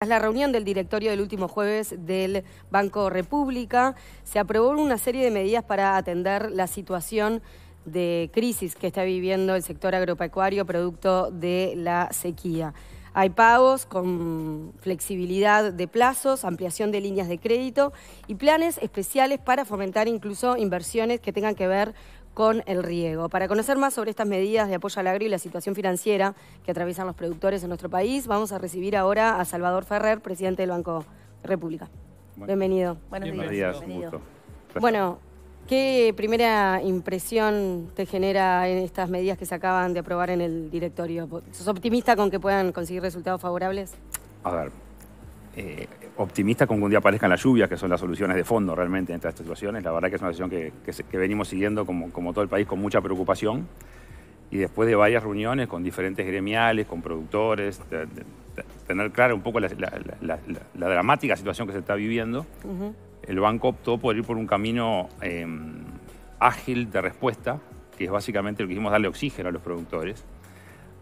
Tras la reunión del directorio del último jueves del Banco República, se aprobó una serie de medidas para atender la situación de crisis que está viviendo el sector agropecuario producto de la sequía. Hay pagos con flexibilidad de plazos, ampliación de líneas de crédito y planes especiales para fomentar incluso inversiones que tengan que ver con el riego. Para conocer más sobre estas medidas de apoyo al agro y la situación financiera que atraviesan los productores en nuestro país, vamos a recibir ahora a Salvador Ferrer, presidente del Banco República. Bienvenido. Buenos días. Bueno, ¿qué primera impresión te genera en estas medidas que se acaban de aprobar en el directorio? ¿Sos optimista con que puedan conseguir resultados favorables? A ver, eh, optimista con que un día aparezcan las lluvias, que son las soluciones de fondo realmente entre estas situaciones. La verdad que es una situación que, venimos siguiendo como, todo el país con mucha preocupación. Y después de varias reuniones con diferentes gremiales, con productores, tener clara un poco la, dramática situación que se está viviendo, el banco optó por ir por un camino eh, ágil de respuesta, que es básicamente lo que hicimos darle oxígeno a los productores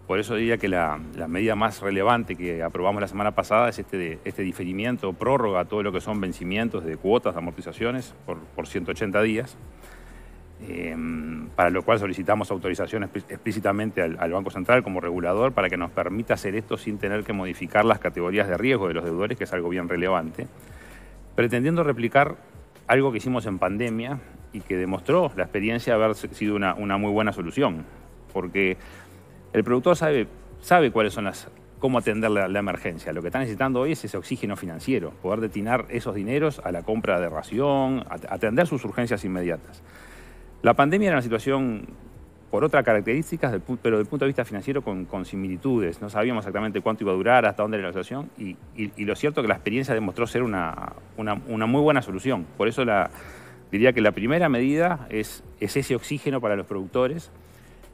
por eso diría que la, medida más relevante que aprobamos la semana pasada es este, este diferimiento, prórroga a todo lo que son vencimientos de cuotas, de amortizaciones por, 180 días, em, para lo cual solicitamos autorización explícitamente al, Banco Central como regulador para que nos permita hacer esto sin tener que modificar las categorías de riesgo de los deudores, que es algo bien relevante, pretendiendo replicar algo que hicimos en pandemia y que demostró la experiencia haber sido una, una muy buena solución, porque el productor sabe, sabe cuáles son las cómo atender la, emergencia. Lo que está necesitando hoy es ese oxígeno financiero, poder destinar esos dineros a la compra de ración, atender sus urgencias inmediatas. La pandemia era una situación por otras características, pero desde el punto de vista financiero con, similitudes. No sabíamos exactamente cuánto iba a durar, hasta dónde era la situación, y, lo cierto que la experiencia demostró ser una, muy buena solución. Por eso la, diría que la primera medida es, es ese oxígeno para los productores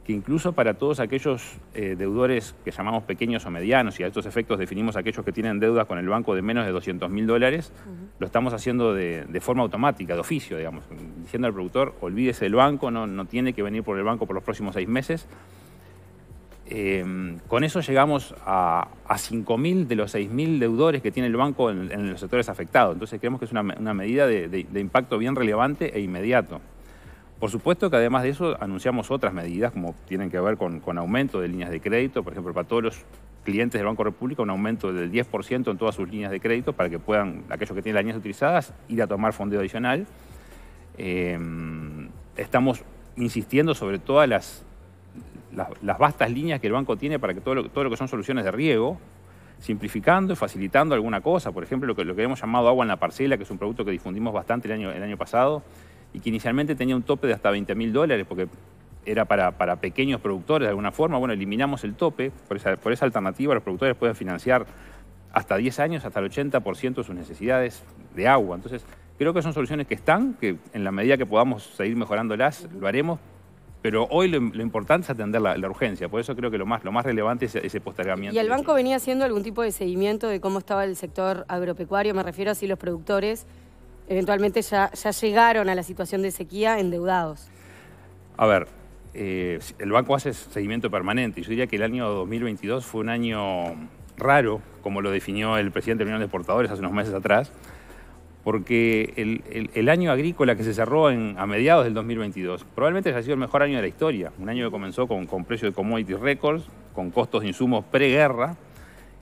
que incluso para todos aquellos eh, deudores que llamamos pequeños o medianos, y a estos efectos definimos aquellos que tienen deudas con el banco de menos de 200 mil dólares, lo estamos haciendo de, forma automática, de oficio, digamos, diciendo al productor, olvídese del banco, no, no tiene que venir por el banco por los próximos seis meses. Em, con eso llegamos a, a 5.000 de los 6.000 deudores que tiene el banco en, los sectores afectados. Entonces creemos que es una, medida de impacto bien relevante e inmediato. Por supuesto que además de eso anunciamos otras medidas como tienen que ver con, aumento de líneas de crédito, por ejemplo, para todos los clientes del Banco República un aumento del 10% en todas sus líneas de crédito para que puedan, aquellos que tienen las líneas utilizadas, ir a tomar fondeo adicional. Eh, estamos insistiendo sobre todas las, las, vastas líneas que el banco tiene para que todo lo, todo lo que son soluciones de riego, simplificando y facilitando alguna cosa. Por ejemplo, lo que, lo que hemos llamado agua en la parcela, que es un producto que difundimos bastante el año, el año pasado, y que inicialmente tenía un tope de hasta 20 mil dólares porque era para, pequeños productores de alguna forma. Bueno, eliminamos el tope, por esa, alternativa los productores pueden financiar hasta 10 años, hasta el 80% de sus necesidades de agua. Entonces, creo que son soluciones que están, que en la medida que podamos seguir mejorándolas, lo haremos, pero hoy lo, lo, importante es atender la, urgencia, por eso creo que lo más, lo más relevante es ese postergamiento. ¿Y el banco venía haciendo algún tipo de seguimiento de cómo estaba el sector agropecuario? Me refiero a si los productores eventualmente ya, llegaron a la situación de sequía endeudados? A ver, eh, el banco hace seguimiento permanente. y Yo diría que el año 2022 fue un año raro, como lo definió el presidente de la Unión de Exportadores hace unos meses atrás, porque el, año agrícola que se cerró a mediados del 2022 probablemente haya sido el mejor año de la historia. Un año que comenzó con, con precios de commodities records, con costos de insumos preguerra,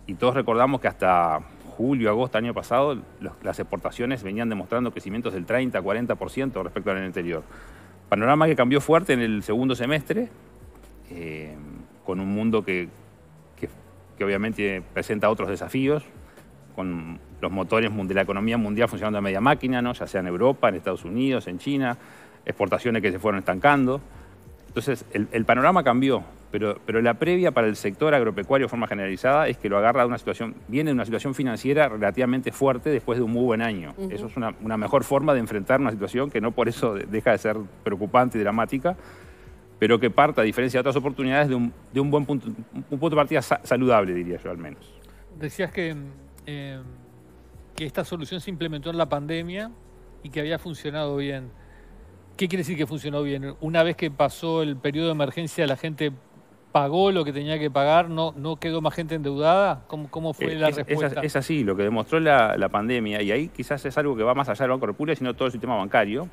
y todos recordamos que hasta julio, agosto, año pasado, las exportaciones venían demostrando crecimientos del 30-40% respecto al año anterior. Panorama que cambió fuerte en el segundo semestre, eh, con un mundo que, obviamente presenta otros desafíos, con los motores de la economía mundial funcionando a media máquina, ¿no? ya sea en Europa, en Estados Unidos, en China, exportaciones que se fueron estancando. Entonces, el panorama cambió, pero, la previa para el sector agropecuario de forma generalizada es que lo agarra de una situación, viene de una situación financiera relativamente fuerte después de un muy buen año. Eso es una, mejor forma de enfrentar una situación que no por eso deja de ser preocupante y dramática, pero que parta, a diferencia de otras oportunidades, de un, de un buen punto, un punto de partida saludable, diría yo al menos. Decías que, em, que esta solución se implementó en la pandemia y que había funcionado bien. ¿Qué quiere decir que funcionó bien? Una vez que pasó el periodo de emergencia, la gente pagó lo que tenía que pagar, no, no quedó más gente endeudada? ¿Cómo, fue eh, la respuesta? Es, así, lo que demostró la, pandemia, y ahí quizás es algo que va más allá del Banco de sino todo el sistema bancario,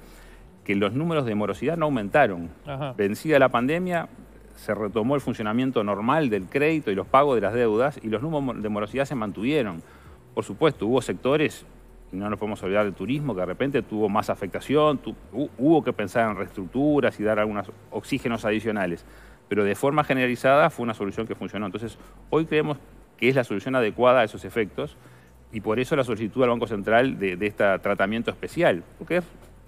que los números de morosidad no aumentaron. Vencida la pandemia, se retomó el funcionamiento normal del crédito y los pagos de las deudas, y los números de morosidad se mantuvieron. Por supuesto, hubo sectores y no nos podemos olvidar del turismo, que de repente tuvo más afectación, hubo que pensar en reestructuras y dar algunos oxígenos adicionales pero de forma generalizada fue una solución que funcionó. Entonces, hoy creemos que es la solución adecuada a esos efectos y por eso la solicitud al Banco Central de, este tratamiento especial, porque es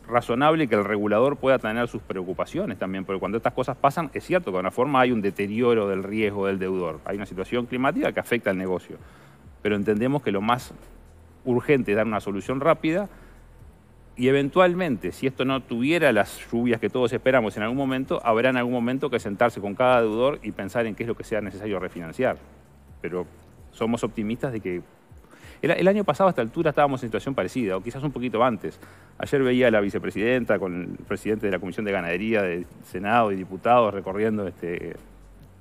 razonable que el regulador pueda tener sus preocupaciones también, porque cuando estas cosas pasan, es cierto que de una forma hay un deterioro del riesgo del deudor, hay una situación climática que afecta al negocio, pero entendemos que lo más urgente es dar una solución rápida y eventualmente, si esto no tuviera las lluvias que todos esperamos en algún momento, habrá en algún momento que sentarse con cada deudor y pensar en qué es lo que sea necesario refinanciar. Pero somos optimistas de que... El, año pasado a esta altura estábamos en situación parecida, o quizás un poquito antes. Ayer veía a la vicepresidenta con el presidente de la Comisión de Ganadería del Senado y diputados recorriendo este,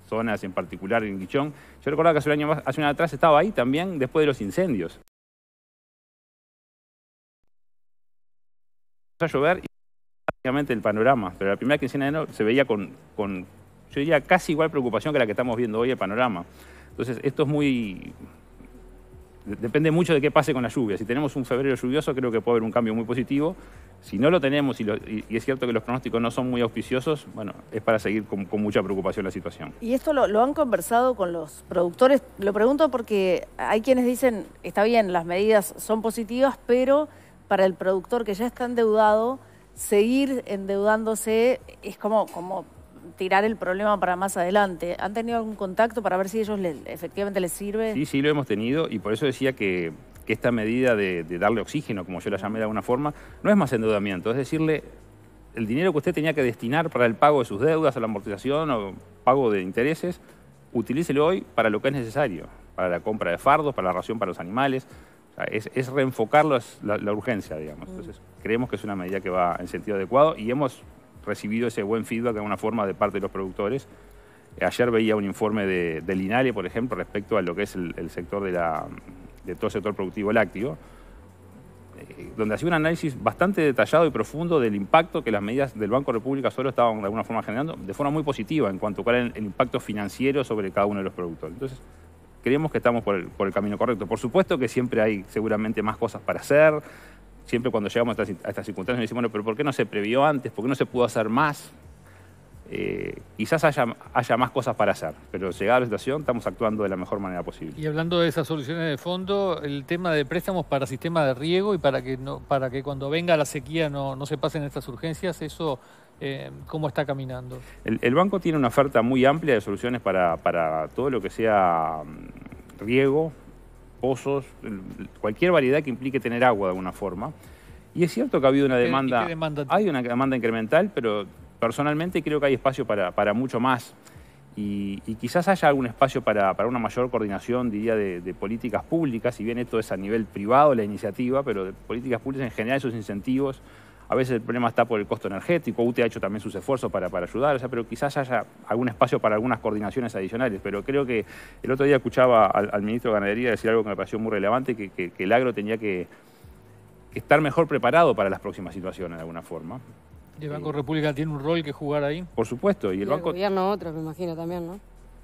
zonas en particular en Guichón. Yo recordaba que hace año hace un año atrás estaba ahí también después de los incendios. a llover y prácticamente el panorama. Pero la primera quincena de enero se veía con, yo diría, casi igual preocupación que la que estamos viendo hoy el panorama. Entonces, esto es muy... Depende mucho de qué pase con la lluvia. Si tenemos un febrero lluvioso, creo que puede haber un cambio muy positivo. Si no lo tenemos y, es cierto que los pronósticos no son muy auspiciosos, bueno, es para seguir con, mucha preocupación la situación. ¿Y esto lo, han conversado con los productores? Lo pregunto porque hay quienes dicen, está bien, las medidas son positivas, pero para el productor que ya está endeudado, seguir endeudándose es como, como tirar el problema para más adelante. ¿Han tenido algún contacto para ver si ellos efectivamente les sirve? Sí, sí, lo hemos tenido y por eso decía que, esta medida de, darle oxígeno, como yo la llamé de alguna forma, no es más endeudamiento, es decirle el dinero que usted tenía que destinar para el pago de sus deudas a la amortización o pago de intereses, utilícelo hoy para lo que es necesario, para la compra de fardos, para la ración para los animales, es, reenfocar la, urgencia, digamos. Mm. Entonces, creemos que es una medida que va en sentido adecuado y hemos recibido ese buen feedback de alguna forma de parte de los productores. Eh, ayer veía un informe de, del por ejemplo, respecto a lo que es el, sector de, todo sector productivo lácteo, eh, donde hacía un análisis bastante detallado y profundo del impacto que las medidas del Banco República solo estaban de alguna forma generando, de forma muy positiva en cuanto a cuál era el impacto financiero sobre cada uno de los productores. Entonces, creemos que estamos por el, camino correcto. Por supuesto que siempre hay seguramente más cosas para hacer, siempre cuando llegamos a estas, circunstancias nos circunstancias decimos, bueno, pero ¿por qué no se previó antes? ¿Por qué no se pudo hacer más? Eh, quizás haya, más cosas para hacer, pero llegada a la situación estamos actuando de la mejor manera posible. Y hablando de esas soluciones de fondo, el tema de préstamos para sistema de riego y para que, no, para que cuando venga la sequía no se pasen estas urgencias, eso Em, cómo está caminando. El, banco tiene una oferta muy amplia de soluciones para, todo lo que sea mm, riego, pozos, cualquier variedad que implique tener agua de alguna forma. Y es cierto que ha habido una demanda, hay una demanda incremental, pero personalmente creo que hay espacio para, mucho más. Y, quizás haya algún espacio para, una mayor coordinación, diría, de, de, políticas públicas, si bien esto es a nivel privado la iniciativa, pero de políticas públicas en general, esos incentivos, a veces el problema está por el costo energético, UTE ha hecho también sus esfuerzos para, ayudar, o sea, pero quizás haya algún espacio para algunas coordinaciones adicionales. Pero creo que el otro día escuchaba al, ministro de Ganadería decir algo que me pareció muy relevante, que, el agro tenía que, estar mejor preparado para las próximas situaciones de alguna forma. ¿Y el Banco eh, República tiene un rol que jugar ahí? Por supuesto. Y el, gobierno otro, me imagino también, ¿no?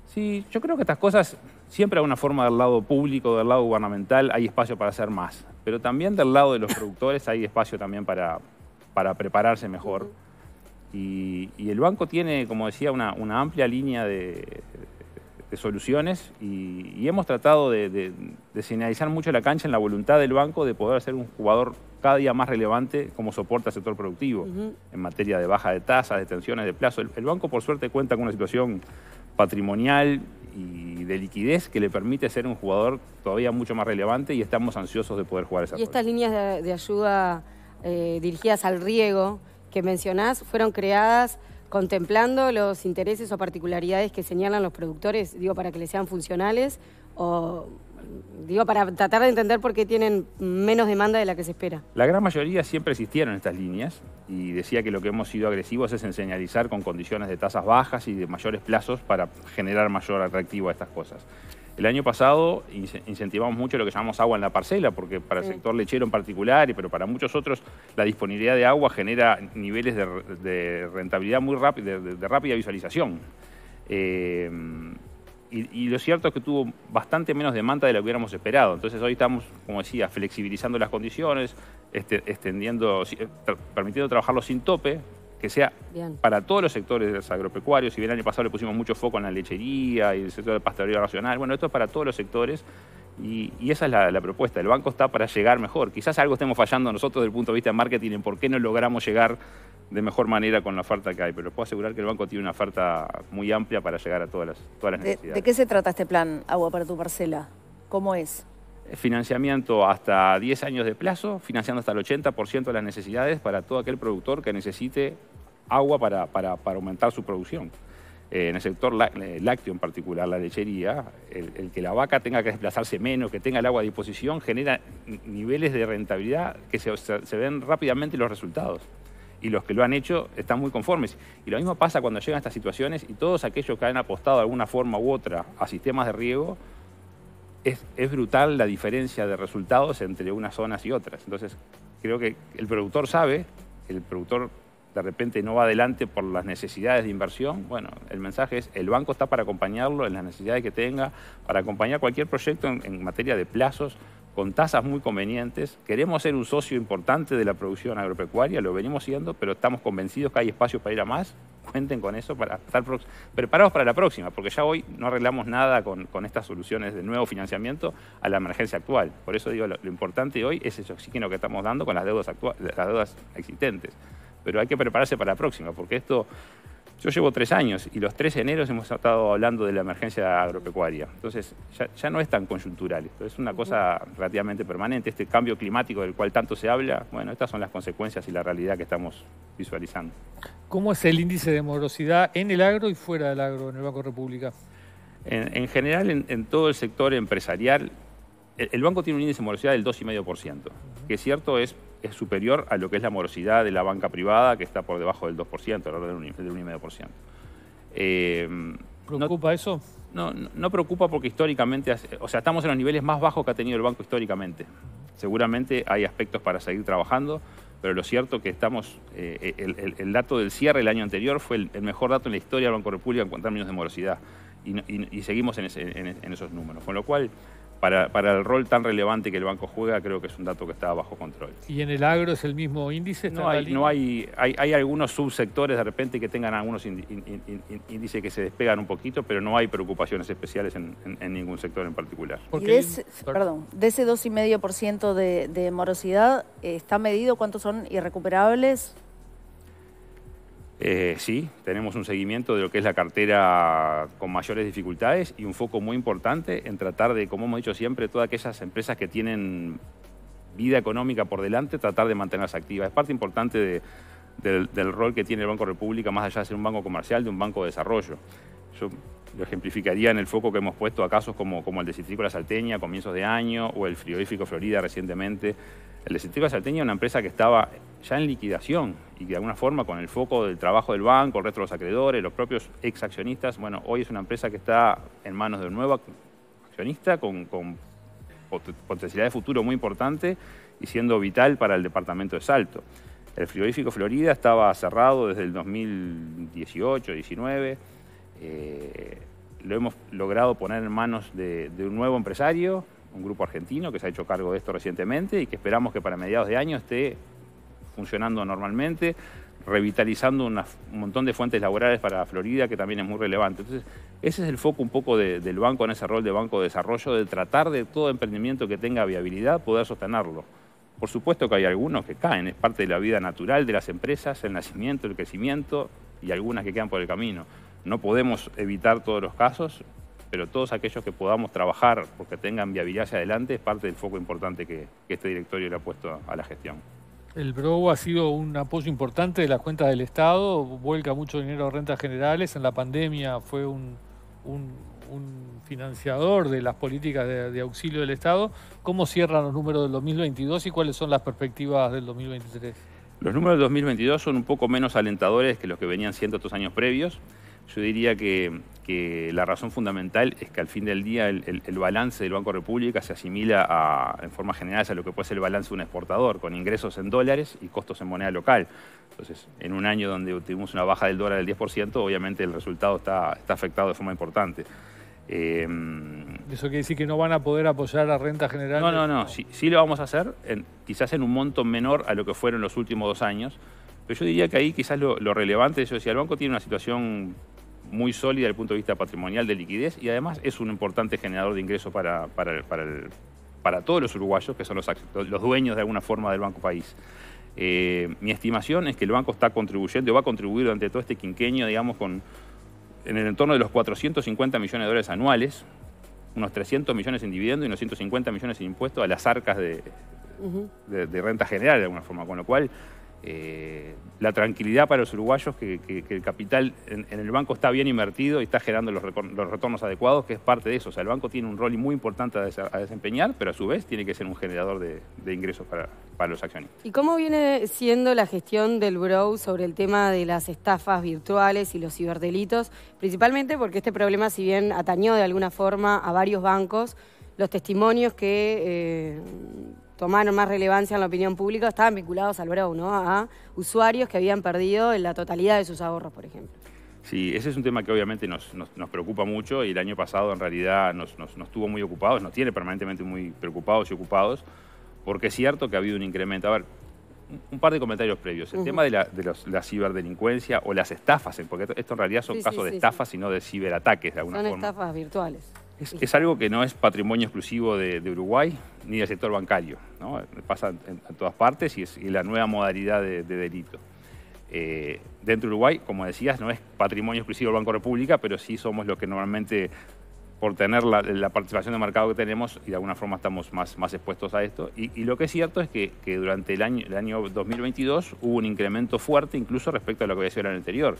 Sí, yo creo que estas cosas, siempre hay una forma del lado público, del lado gubernamental, hay espacio para hacer más. Pero también del lado de los productores hay espacio también para, para prepararse mejor. y, el banco tiene, como decía, una, amplia línea de, soluciones y, hemos tratado de, señalizar mucho la cancha en la voluntad del banco de poder ser un jugador cada día más relevante como soporta al sector productivo en materia de baja de tasas, de tensiones, de plazo. El, banco, por suerte, cuenta con una situación patrimonial y de liquidez que le permite ser un jugador todavía mucho más relevante y estamos ansiosos de poder jugar esa ¿Y estas líneas de ayuda eh, dirigidas al riego que mencionás fueron creadas contemplando los intereses o particularidades que señalan los productores, digo, para que les sean funcionales o digo, para tratar de entender por qué tienen menos demanda de la que se espera. La gran mayoría siempre existieron estas líneas y decía que lo que hemos sido agresivos es en señalizar con condiciones de tasas bajas y de mayores plazos para generar mayor atractivo a estas cosas. El año pasado incentivamos mucho lo que llamamos agua en la parcela, porque para el sector lechero en particular, pero para muchos otros, la disponibilidad de agua genera niveles de, rentabilidad muy rápida, de, rápida visualización. Eh, y, lo cierto es que tuvo bastante menos demanda de lo que hubiéramos esperado. Entonces hoy estamos, como decía, flexibilizando las condiciones, este, extendiendo, eh, permitiendo trabajarlo sin tope, que sea para todos los sectores agropecuarios. Si bien el año pasado le pusimos mucho foco en la lechería y el sector de pastoría nacional, bueno, esto es para todos los sectores. Y, esa es la, propuesta. El banco está para llegar mejor. Quizás algo estemos fallando nosotros desde el punto de vista de marketing en por qué no logramos llegar de mejor manera con la oferta que hay, pero puedo asegurar que el banco tiene una oferta muy amplia para llegar a todas las, necesidades. ¿De qué se trata este plan Agua para tu parcela? ¿Cómo es? Eh, financiamiento hasta 10 años de plazo, financiando hasta el 80% de las necesidades para todo aquel productor que necesite agua para, aumentar su producción. Eh, en el sector eh, lácteo en particular, la lechería, el, que la vaca tenga que desplazarse menos, que tenga el agua a disposición, genera niveles de rentabilidad que se, se ven rápidamente los resultados y los que lo han hecho están muy conformes. Y lo mismo pasa cuando llegan estas situaciones y todos aquellos que han apostado de alguna forma u otra a sistemas de riego, es, es brutal la diferencia de resultados entre unas zonas y otras. Entonces, creo que el productor sabe, el productor de repente no va adelante por las necesidades de inversión, bueno, el mensaje es, el banco está para acompañarlo en las necesidades que tenga, para acompañar cualquier proyecto en, materia de plazos, con tasas muy convenientes. Queremos ser un socio importante de la producción agropecuaria, lo venimos siendo, pero estamos convencidos que hay espacios para ir a más. Cuenten con eso para estar preparados para la próxima, porque ya hoy no arreglamos nada con, estas soluciones de nuevo financiamiento a la emergencia actual. Por eso digo, lo, importante hoy es ese oxígeno que estamos dando con las deudas, las deudas existentes pero hay que prepararse para la próxima, porque esto, yo llevo tres años y los tres eneros hemos estado hablando de la emergencia agropecuaria, entonces ya, no es tan coyuntural, es una cosa relativamente permanente, este cambio climático del cual tanto se habla, bueno, estas son las consecuencias y la realidad que estamos visualizando. ¿Cómo es el índice de morosidad en el agro y fuera del agro en el Banco República? En, general, en, en todo el sector empresarial, el, banco tiene un índice de morosidad del 2,5%, que es cierto, es es superior a lo que es la morosidad de la banca privada, que está por debajo del 2%, alrededor del 1,5%. Eh, ¿Preocupa eso? No, no preocupa porque históricamente, o sea, estamos en los niveles más bajos que ha tenido el banco históricamente. Seguramente hay aspectos para seguir trabajando, pero lo cierto que estamos, eh, el, dato del cierre el año anterior fue el, mejor dato en la historia del Banco República en términos de morosidad y, seguimos en, en esos números. Con lo cual, para, para, el rol tan relevante que el banco juega, creo que es un dato que está bajo control. ¿Y en el agro es el mismo índice? No, hay, no hay, hay, hay, algunos subsectores de repente que tengan algunos índices que se despegan un poquito, pero no hay preocupaciones especiales en, ningún sector en particular. Porque, de ese, perdón, de ese 2,5% de, de morosidad, eh, ¿está medido cuántos son irrecuperables? Eh, sí, tenemos un seguimiento de lo que es la cartera con mayores dificultades y un foco muy importante en tratar de, como hemos dicho siempre, todas aquellas empresas que tienen vida económica por delante, tratar de mantenerse activas. Es parte importante del, rol que tiene el Banco República, más allá de ser un banco comercial, de un banco de desarrollo. Yo lo ejemplificaría en el foco que hemos puesto a casos como, como el de Citrícola Salteña, comienzos de año, o el frigorífico Florida recientemente el Eléctrica Salteña es una empresa que estaba ya en liquidación y que de alguna forma con el foco del trabajo del banco, el resto de los acreedores, los propios exaccionistas, bueno, hoy es una empresa que está en manos de un nuevo accionista con, con potencialidad de futuro muy importante y siendo vital para el departamento de Salto. El frigorífico Florida estaba cerrado desde el 2018-19. Eh, lo hemos logrado poner en manos de un nuevo empresario un grupo argentino que se ha hecho cargo de esto recientemente y que esperamos que para mediados de año esté funcionando normalmente, revitalizando un montón de fuentes laborales para Florida, que también es muy relevante. Entonces, ese es el foco un poco del banco en ese rol de banco de desarrollo, de tratar de todo emprendimiento que tenga viabilidad poder sostenerlo. Por supuesto que hay algunos que caen, es parte de la vida natural de las empresas, el nacimiento, el crecimiento y algunas que quedan por el camino. No podemos evitar todos los casos, pero todos aquellos que podamos trabajar porque tengan viabilidad hacia adelante es parte del foco importante que, este directorio le ha puesto a la gestión. El BRO ha sido un apoyo importante de las cuentas del Estado, vuelca mucho dinero a rentas generales, en la pandemia fue un, financiador de las políticas de, de, auxilio del Estado. ¿Cómo cierran los números del 2022 y cuáles son las perspectivas del 2023? Los números del 2022 son un poco menos alentadores que los que venían siendo estos años previos. Yo diría que, la razón fundamental es que al fin del día el, balance del Banco República se asimila a, en forma general a lo que puede ser el balance de un exportador, con ingresos en dólares y costos en moneda local. Entonces, en un año donde tuvimos una baja del dólar del 10%, obviamente el resultado está, está afectado de forma importante. Eh, ¿Eso quiere decir que no van a poder apoyar la renta general? No, no, no, sí, lo vamos a hacer, quizás en un monto menor a lo que fueron los últimos dos años, pero yo diría que ahí quizás lo, lo relevante, yo decía, el banco tiene una situación muy sólida desde el punto de vista patrimonial de liquidez y además es un importante generador de ingresos para, para, todos los uruguayos, que son los, los dueños de alguna forma del Banco País. Eh, mi estimación es que el banco está contribuyendo, va a contribuir durante todo este quinquenio, digamos, con en el entorno de los 450 millones de dólares anuales, unos 300 millones en dividendos y unos 150 millones en impuestos a las arcas de, de, de renta general, de alguna forma, con lo cual eh, la tranquilidad para los uruguayos que, el capital en, el banco está bien invertido y está generando los, retornos adecuados, que es parte de eso. O sea, el banco tiene un rol muy importante a, desempeñar, pero a su vez tiene que ser un generador de, ingresos para, los accionistas. ¿Y cómo viene siendo la gestión del Brow sobre el tema de las estafas virtuales y los ciberdelitos? Principalmente porque este problema, si bien atañó de alguna forma a varios bancos, los testimonios que eh, tomaron más relevancia en la opinión pública estaban vinculados al Brown, ¿no? A usuarios que habían perdido la totalidad de sus ahorros, por ejemplo. Sí, ese es un tema que obviamente nos, nos, preocupa mucho y el año pasado en realidad nos, nos, tuvo muy ocupados, nos tiene permanentemente muy preocupados y ocupados, porque es cierto que ha habido un incremento. A ver, un par de comentarios previos. El tema de, la, de los, ciberdelincuencia o las estafas, porque esto en realidad son casos de estafas y no de ciberataques de alguna forma. Son estafas virtuales. Es, algo que no es patrimonio exclusivo de, Uruguay ni del sector bancario. ¿no? Pasa en, todas partes y es la nueva modalidad de, delito. Eh, dentro de Uruguay, como decías, no es patrimonio exclusivo del Banco República, pero sí somos los que normalmente, por tener la, participación de mercado que tenemos, y de alguna forma estamos más, más expuestos a esto. Y, lo que es cierto es que, durante el año, el año 2022 hubo un incremento fuerte incluso respecto a lo que había sido el anterior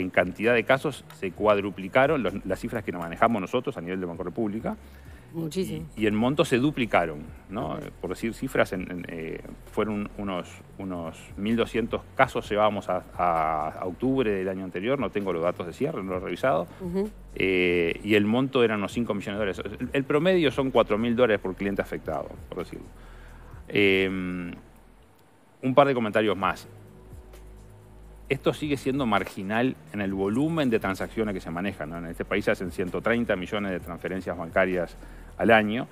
en cantidad de casos se cuadruplicaron las cifras que nos manejamos nosotros a nivel de Banco República. Muchísimo. Y, el en monto se duplicaron, ¿no? Por decir cifras, eh, fueron unos, unos 1.200 casos llevábamos a, a, octubre del año anterior, no tengo los datos de cierre, no lo he revisado, eh, y el monto eran unos 5 millones de dólares. El, promedio son 4.000 dólares por cliente afectado, por decirlo. Eh, un par de comentarios más esto sigue siendo marginal en el volumen de transacciones que se manejan. En este país hacen 130 millones de transferencias bancarias al año,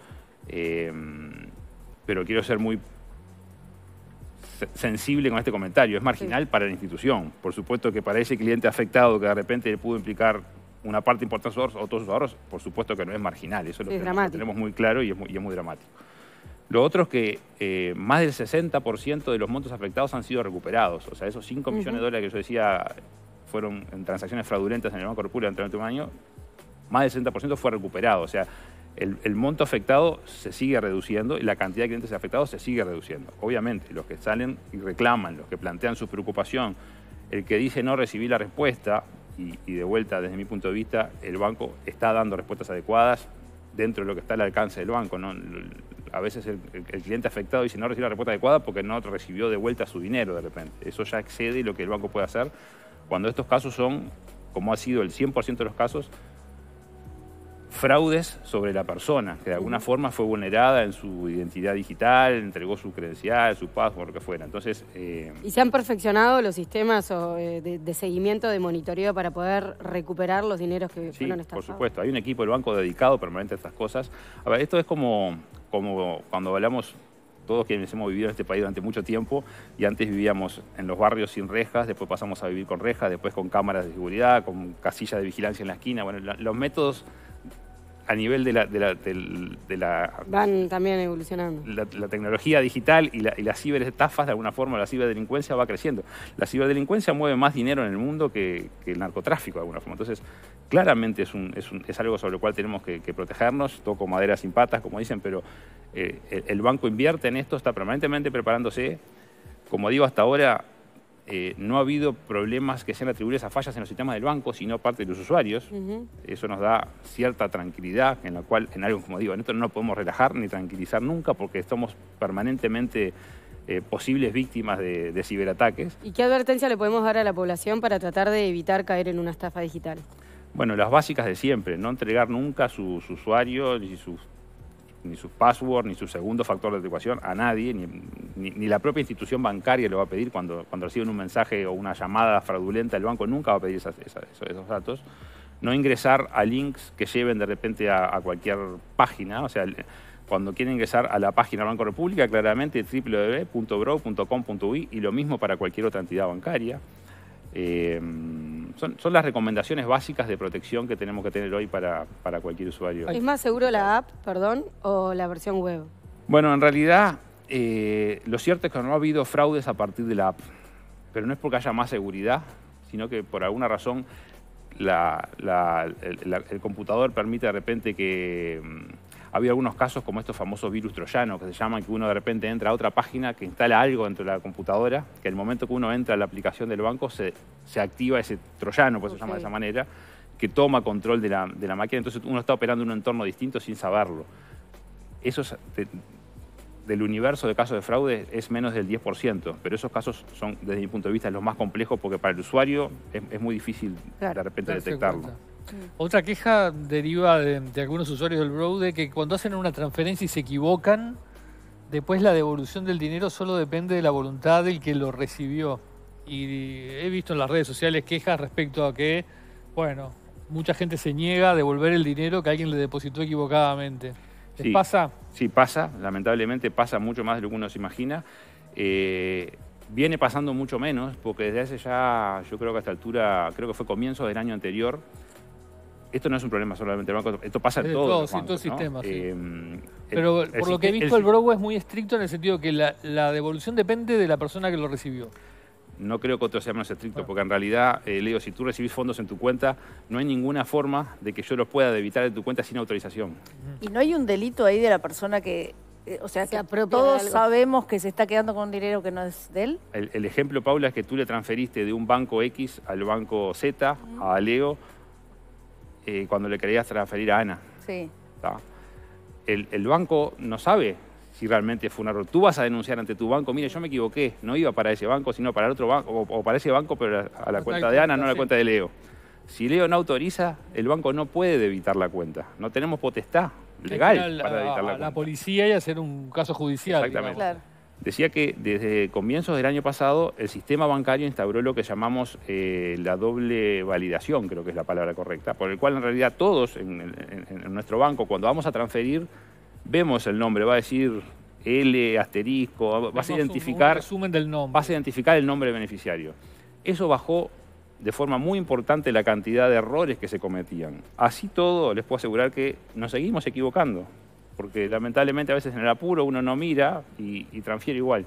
em, pero quiero ser muy sensible con este comentario. Es marginal para la institución. Por supuesto que para ese cliente afectado que de repente le pudo implicar una parte importante de sus ahorros o sus ahorros, por supuesto que no es marginal. Eso lo tenemos muy claro y es muy dramático. Lo otro es que eh, más del 60% de los montos afectados han sido recuperados. O sea, esos 5 millones de dólares que yo decía fueron en transacciones fraudulentas en el Banco República durante último año, más del 60% fue recuperado. O sea, el, monto afectado se sigue reduciendo y la cantidad de clientes afectados se sigue reduciendo. Obviamente, los que salen y reclaman, los que plantean su preocupación, el que dice no recibí la respuesta, y, de vuelta, desde mi punto de vista, el banco está dando respuestas adecuadas dentro de lo que está al alcance del banco. ¿no? a veces el, cliente afectado dice no recibe la respuesta adecuada porque no recibió de vuelta su dinero de repente. Eso ya excede lo que el banco puede hacer cuando estos casos son, como ha sido el 100% de los casos, fraudes sobre la persona, que de alguna forma fue vulnerada en su identidad digital, entregó su credencial, su password, lo que fuera. Entonces, eh, ¿Y se han perfeccionado los sistemas eh, de, seguimiento, de monitoreo para poder recuperar los dineros que fueron estafados? por supuesto. Hay un equipo del banco dedicado permanente a estas cosas. A ver, esto es como, como cuando hablamos todos quienes hemos vivido en este país durante mucho tiempo y antes vivíamos en los barrios sin rejas, después pasamos a vivir con rejas, después con cámaras de seguridad, con casillas de vigilancia en la esquina. Bueno, los métodos a nivel de la... Van también evolucionando. La, tecnología digital y, la, y, las ciberestafas, de alguna forma, la ciberdelincuencia va creciendo. La ciberdelincuencia mueve más dinero en el mundo que, el narcotráfico, de alguna forma. Entonces, claramente es, un, es, un, es algo sobre lo cual tenemos que, protegernos. Toco madera sin patas, como dicen, pero eh, el banco invierte en esto, está permanentemente preparándose. Como digo, hasta ahora eh, no ha habido problemas que sean atribuibles a fallas en los sistemas del banco, sino parte de los usuarios. Eso nos da cierta tranquilidad, en la cual, en algo como digo, en no podemos relajar ni tranquilizar nunca porque estamos permanentemente eh, posibles víctimas de, ciberataques. ¿Y qué advertencia le podemos dar a la población para tratar de evitar caer en una estafa digital? Bueno, las básicas de siempre, no entregar nunca a sus usuarios y sus ni su password, ni su segundo factor de adecuación a nadie, ni, la propia institución bancaria lo va a pedir cuando, cuando reciben un mensaje o una llamada fraudulenta, el banco nunca va a pedir esos datos. No ingresar a links que lleven de repente a, cualquier página, o sea, cuando quieren ingresar a la página Banco República, claramente www.bro.com.uy y lo mismo para cualquier otra entidad bancaria. Eh, son, las recomendaciones básicas de protección que tenemos que tener hoy para, cualquier usuario. ¿Es más seguro la app, perdón, o la versión web? Bueno, en realidad eh, lo cierto es que no ha habido fraudes a partir de la app, pero no es porque haya más seguridad, sino que por alguna razón la, el, computador permite de repente que mm, había algunos casos como estos famosos virus troyano, que se llaman, que uno de repente entra a otra página que instala algo dentro de la computadora, que el momento que uno entra a la aplicación del banco se, activa ese troyano, pues se llama de esa manera, que toma control de la, de la, máquina. Entonces uno está operando en un entorno distinto sin saberlo. Eso del universo de casos de fraude es menos del 10%, pero esos casos son, desde mi punto de vista, los más complejos porque para el usuario es, muy difícil de repente detectarlo. Mm. Otra queja deriva de, algunos usuarios del de que cuando hacen una transferencia y se equivocan, después la devolución del dinero solo depende de la voluntad del que lo recibió. Y he visto en las redes sociales quejas respecto a que, bueno, mucha gente se niega a devolver el dinero que alguien le depositó equivocadamente. ¿Les pasa? Sí, pasa, lamentablemente pasa mucho más de lo que uno se imagina. Eh, viene pasando mucho menos, porque desde hace ya, yo creo que a esta altura, creo que fue comienzo del año anterior, esto no es un problema solamente del banco, esto pasa en todos, todo, los sistemas. ¿no? Eh, Pero por lo que he visto, el, el es muy estricto en el sentido que la, devolución depende de la persona que lo recibió. No creo que otro sea menos estricto, porque en realidad, eh, Leo, si tú recibís fondos en tu cuenta, no hay ninguna forma de que yo los pueda debitar de tu cuenta sin autorización. ¿Y no hay un delito ahí de la persona que eh, o sea, todos sabemos que se está quedando con dinero que no es de él. El, ejemplo, Paula, es que tú le transferiste de un banco X al banco Z, a Leo, eh, cuando le querías transferir a Ana. Sí. El, banco no sabe si realmente fue un error. Tú vas a denunciar ante tu banco, mire, yo me equivoqué, no iba para ese banco, sino para el otro banco, o, para ese banco, pero a la, cuenta de Ana, no a la cuenta de Leo. Si Leo no autoriza, el banco no puede debitar la cuenta. No tenemos potestad legal para debitar la, cuenta. la policía y hacer un caso judicial. Exactamente. Decía que desde comienzos del año pasado el sistema bancario instauró lo que llamamos eh, la doble validación, creo que es la palabra correcta, por el cual en realidad todos en, nuestro banco cuando vamos a transferir vemos el nombre, va a decir L asterisco, vas a identificar, a identificar el nombre del beneficiario. Eso bajó de forma muy importante la cantidad de errores que se cometían. Así todo, les puedo asegurar que nos seguimos equivocando porque lamentablemente a veces en el apuro uno no mira y, transfiere igual.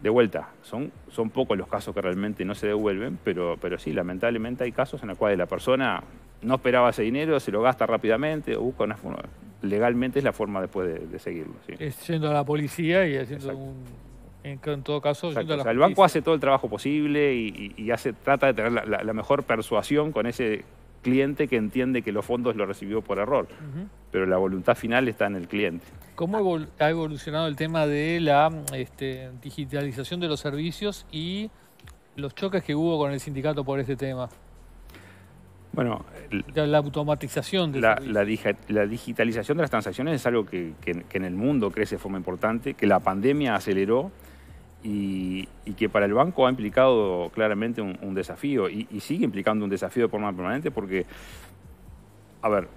De vuelta, son, son pocos los casos que realmente no se devuelven, pero, pero sí, lamentablemente hay casos en los cuales la persona no esperaba ese dinero, se lo gasta rápidamente o busca una forma. Legalmente es la forma después de, seguirlo. Es yendo a la policía y haciendo En, todo caso, yendo a la o el banco hace todo el trabajo posible y, hace, trata de tener la mejor persuasión con ese cliente que entiende que los fondos los recibió por error, pero la voluntad final está en el cliente. ¿Cómo ha evolucionado el tema de la este, digitalización de los servicios y los choques que hubo con el sindicato por este tema? Bueno, la, automatización de la, la, digitalización de las transacciones es algo que en el mundo crece de forma importante, que la pandemia aceleró y, que para el banco ha implicado claramente un, desafío y, sigue implicando un desafío de forma permanente porque, a ver,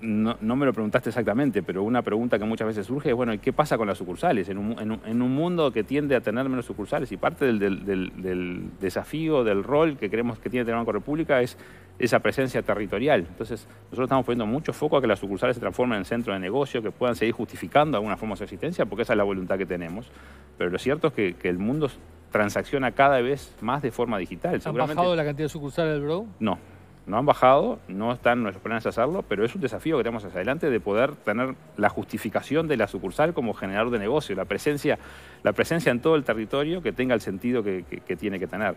no, no, me lo preguntaste exactamente, pero una pregunta que muchas veces surge es, bueno, ¿qué pasa con las sucursales? En un, en un, mundo que tiende a tener menos sucursales y parte del, del, del desafío, del rol que creemos que tiene el Banco República es esa presencia territorial. Entonces, nosotros estamos poniendo mucho foco a que las sucursales se transformen en centro de negocio, que puedan seguir justificando alguna forma su existencia, porque esa es la voluntad que tenemos. Pero lo cierto es que, el mundo transacciona cada vez más de forma digital. ¿Han bajado la cantidad de sucursales del Bro? No, no han bajado, no están nuestros planes de hacerlo, pero es un desafío que tenemos hacia adelante de poder tener la justificación de la sucursal como generador de negocio, la presencia, la presencia en todo el territorio que tenga el sentido que tiene que tener.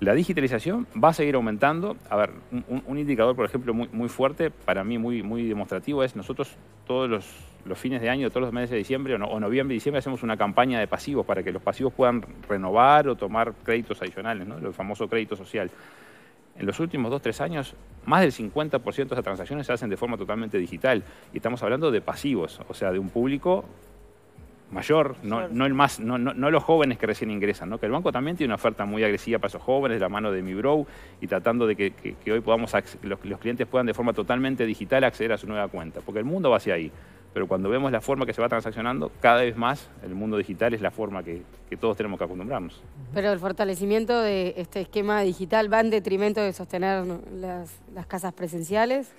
La digitalización va a seguir aumentando. A ver, un, indicador, por ejemplo, muy, fuerte, para mí muy, muy demostrativo, es nosotros todos los, fines de año, todos los meses de diciembre o, noviembre y diciembre hacemos una campaña de pasivos para que los pasivos puedan renovar o tomar créditos adicionales, ¿no? el famoso crédito social. En los últimos dos, tres años, más del 50% de las transacciones se hacen de forma totalmente digital. Y estamos hablando de pasivos, o sea, de un público mayor, no, más, no, los jóvenes que recién ingresan, que el banco también tiene una oferta muy agresiva para esos jóvenes, de la mano de MiBrow y tratando de que, hoy podamos los, clientes puedan de forma totalmente digital acceder a su nueva cuenta, porque el mundo va hacia ahí. Pero cuando vemos la forma que se va transaccionando, cada vez más el mundo digital es la forma que, todos tenemos que acostumbrarnos. Pero el fortalecimiento de este esquema digital va en detrimento de sostener las casas presenciales.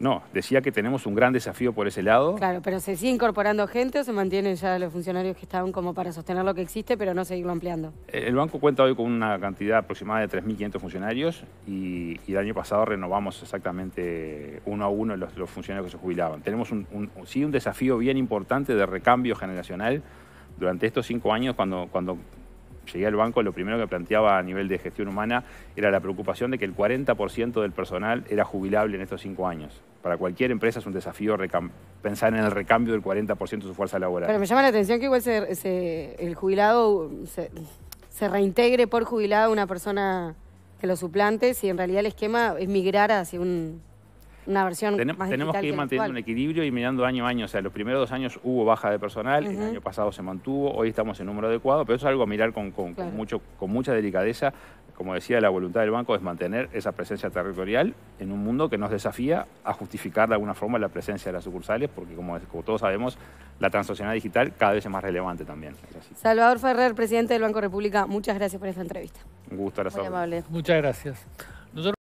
No, decía que tenemos un gran desafío por ese lado. Claro, pero ¿se sigue incorporando gente o se mantienen ya los funcionarios que estaban como para sostener lo que existe, pero no seguirlo ampliando? Eh, el banco cuenta hoy con una cantidad aproximada de 3.500 funcionarios y, el año pasado renovamos exactamente uno a uno los, funcionarios que se jubilaban. Tenemos un, sí un desafío bien importante de recambio generacional. Durante estos cinco años, cuando, cuando llegué al banco, lo primero que planteaba a nivel de gestión humana era la preocupación de que el 40% del personal era jubilable en estos cinco años. Para cualquier empresa es un desafío pensar en el recambio del 40% de su fuerza laboral. Pero me llama la atención que igual el jubilado se, se reintegre por jubilado una persona que lo suplante si en realidad el esquema es migrar hacia un versión tenemos, que ir manteniendo un equilibrio y mirando año a año. O sea, los primeros dos años hubo baja de personal, el año pasado se mantuvo, hoy estamos en número adecuado, pero es algo a mirar con, mucho, con mucha delicadeza. Como decía, la voluntad del banco es mantener esa presencia territorial en un mundo que nos desafía a justificar de alguna forma la presencia de las sucursales, porque como, todos sabemos, la transaccionalidad digital cada vez es más relevante también. Salvador Ferrer, presidente del Banco República, muchas gracias por esta entrevista. Un gusto, gracias. Muchas gracias.